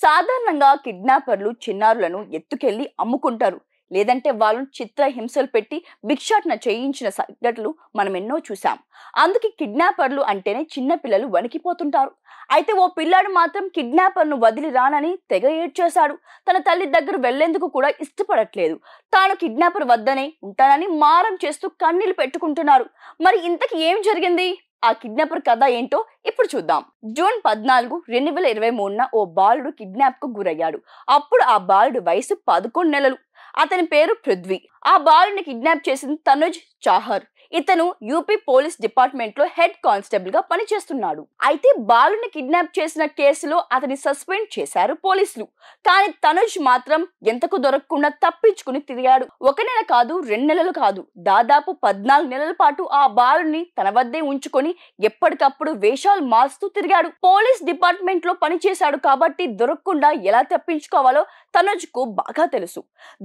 సాధారణంగా కిడ్నాపర్లు చిన్నారులను ఎత్తుకెళ్లి అమ్ముకుంటారు లేదంటే వాళ్ళను చిత్ర హింసలు పెట్టి భిక్షాటన చేయించిన సంఘటనలు మనం ఎన్నో చూసాం అందుకే కిడ్నాపర్లు అంటేనే చిన్న పిల్లలు వణికిపోతుంటారు అయితే ఓ పిల్లాడు మాత్రం కిడ్నాపర్ను వదిలి రానని తెగ ఏడ్చేశాడు తన తల్లి దగ్గర వెళ్లేందుకు కూడా ఇష్టపడట్లేదు తాను కిడ్నాపర్ వద్దనే ఉంటానని మారం చేస్తూ కన్నీళ్లు పెట్టుకుంటున్నారు మరి ఇంతకి ఏం జరిగింది ఆ కిడ్నాపర్ కథ ఏంటో ఇప్పుడు చూద్దాం జూన్ పద్నాలుగు రెండు వేల ఇరవై మూడున ఓ బాలుడు కిడ్నాప్ కు గురయ్యాడు అప్పుడు ఆ బాలుడు వయసు పదకొండు నెలలు అతని పేరు పృథ్వీ ఆ బాలుడిని కిడ్నాప్ చేసింది తనుజ్ చాహర్ ఇతను యూపీ పోలీస్ డిపార్ట్మెంట్ లో హెడ్ కానిస్టేబుల్ గా పనిచేస్తున్నాడు అయితే బాలుని కిడ్నాప్ చేసిన కేసులో అతని సస్పెండ్ చేశారు పోలీసులు కానీ తనుజ్ మాత్రం ఎంతకు దొరకకుండా తప్పించుకుని తిరిగాడు ఒక నెల కాదు రెండు నెలలు కాదు దాదాపు పద్నాలుగు నెలల పాటు ఆ బాలుని తన వద్దే ఉంచుకొని ఎప్పటికప్పుడు వేషాలు మార్చుతూ తిరిగాడు పోలీస్ డిపార్ట్మెంట్ లో పనిచేశాడు కాబట్టి దొరకకుండా ఎలా తప్పించుకోవాలో తనుజ్ కు బాగా తెలుసు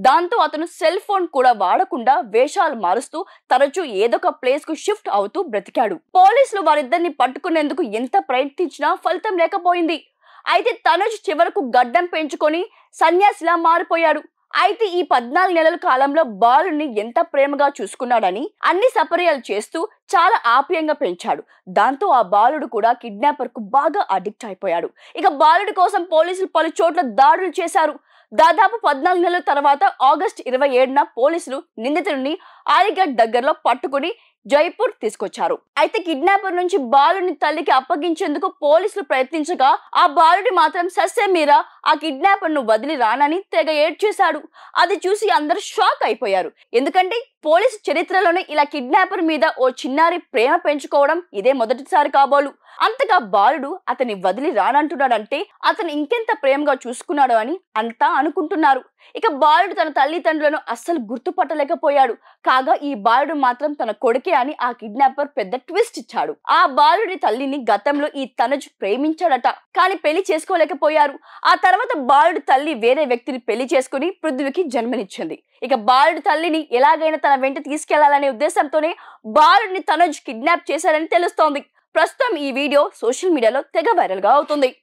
దాంతో అతను సెల్ ఫోన్ కూడా వాడకుండా వేషాలు మారుస్తూ తరచూ ఏదో మరొక ప్లేస్ కు షిఫ్ట్ అవుతూ బ్రతికాడు పోలీసులు వారిద్దరిని పట్టుకునేందుకు ఎంత ప్రయత్నించినా ఫలితం లేకపోయింది అయితే తనుజ్ చివరకు గడ్డం పెంచుకొని సన్యాసిలా మారిపోయాడు అయితే ఈ పద్నాలుగు నెలల కాలంలో బాలుని ఎంత ప్రేమగా చూసుకున్నాడని అన్ని సపర్యాలు చేస్తూ చాలా ఆప్యంగా పెంచాడు దాంతో ఆ బాలుడు కూడా కిడ్నాపర్ కు బాగా అడిక్ట్ అయిపోయాడు ఇక బాలుడి కోసం పోలీసులు పలు చోట్ల దాడులు చేశారు దాదాపు పద్నాలుగు నెలల తర్వాత ఆగస్ట్ ఇరవై ఏడున పోలీసులు నిందితుడిని ఆలిగడ్ దగ్గరలో పట్టుకుని జైపూర్ తీసుకొచ్చారు అయితే కిడ్నాపర్ నుంచి బాలుని తల్లికి అప్పగించేందుకు పోలీసులు ప్రయత్నించగా ఆ బాలుడి మాత్రం సస్య మీద ఆ కిడ్నాపర్ ను వదిలి రానని తెగ ఏడ్చేశాడు అది చూసి అందరూ షాక్ అయిపోయారు ఎందుకంటే పోలీసు చరిత్రలోనే ఇలా కిడ్నాపర్ మీద ఓ చిన్నారి ప్రేమ పెంచుకోవడం ఇదే మొదటిసారి కాబోలు అంతగా బాలుడు అతని వదిలి రానంటున్నాడంటే అతను ఇంకెంత ప్రేమగా చూసుకున్నాడు అని అంతా అనుకుంటున్నారు ఇక బాలుడు తన తల్లిదండ్రులను అస్సలు గుర్తుపట్టలేకపోయాడు కాగా ఈ బాలుడు మాత్రం తన కొడుకే అని ఆ కిడ్నాపర్ పెద్ద ట్విస్ట్ ఇచ్చాడు ఆ బాలుడి తల్లిని గతంలో ఈ తనుజ్ ప్రేమించాడట కానీ పెళ్లి చేసుకోలేకపోయారు ఆ తర్వాత బాలుడి తల్లి వేరే వ్యక్తిని పెళ్లి చేసుకుని పృథ్వీకి జన్మనిచ్చింది ఇక బాలుడి తల్లిని ఎలాగైనా తన వెంట తీసుకెళ్లాలనే ఉద్దేశంతోనే బాలుడిని తనజ్ కిడ్నాప్ చేశాడని తెలుస్తోంది ప్రస్తుతం ఈ వీడియో సోషల్ మీడియాలో తెగ వైరల్గా అవుతుంది